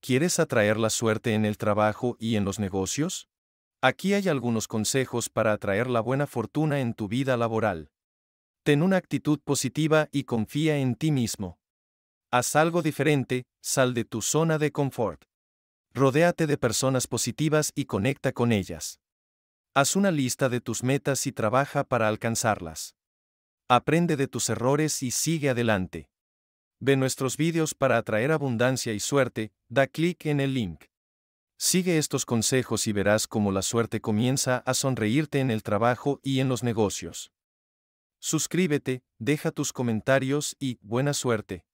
¿Quieres atraer la suerte en el trabajo y en los negocios? Aquí hay algunos consejos para atraer la buena fortuna en tu vida laboral. Ten una actitud positiva y confía en ti mismo. Haz algo diferente, sal de tu zona de confort. Rodéate de personas positivas y conecta con ellas. Haz una lista de tus metas y trabaja para alcanzarlas. Aprende de tus errores y sigue adelante. Ve nuestros vídeos para atraer abundancia y suerte, da clic en el link. Sigue estos consejos y verás cómo la suerte comienza a sonreírte en el trabajo y en los negocios. Suscríbete, deja tus comentarios y buena suerte.